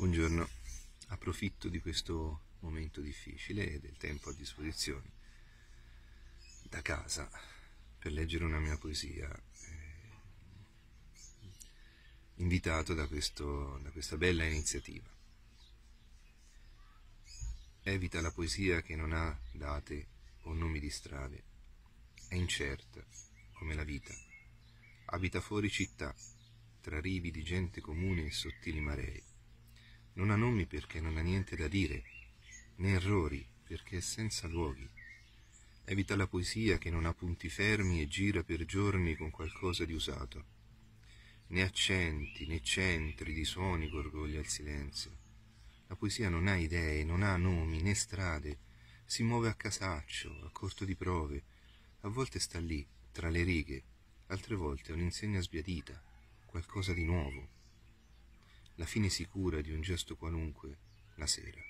Buongiorno, approfitto di questo momento difficile e del tempo a disposizione da casa per leggere una mia poesia eh, invitato da, questo, da questa bella iniziativa. Evita la poesia che non ha date o nomi di strade, è incerta come la vita, abita fuori città, tra rivi di gente comune e sottili maree non ha nomi perché non ha niente da dire, né errori perché è senza luoghi. Evita la poesia che non ha punti fermi e gira per giorni con qualcosa di usato. Né accenti né centri di suoni gorgoglia il silenzio. La poesia non ha idee, non ha nomi né strade, si muove a casaccio, a corto di prove, a volte sta lì, tra le righe, altre volte è un'insegna sbiadita, qualcosa di nuovo la fine sicura di un gesto qualunque, la sera.